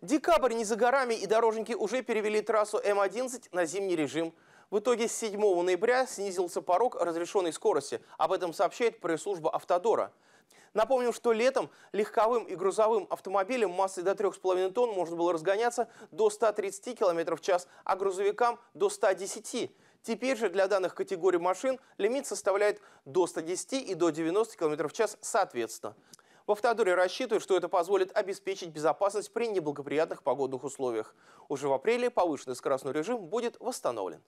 Декабрь не за горами, и дорожники уже перевели трассу М-11 на зимний режим. В итоге с 7 ноября снизился порог разрешенной скорости. Об этом сообщает пресс-служба «Автодора». Напомним, что летом легковым и грузовым автомобилям массой до 3,5 тонн можно было разгоняться до 130 км в час, а грузовикам до 110 Теперь же для данных категорий машин лимит составляет до 110 и до 90 км в час соответственно. В автодоре рассчитывают, что это позволит обеспечить безопасность при неблагоприятных погодных условиях. Уже в апреле повышенный скоростной режим будет восстановлен.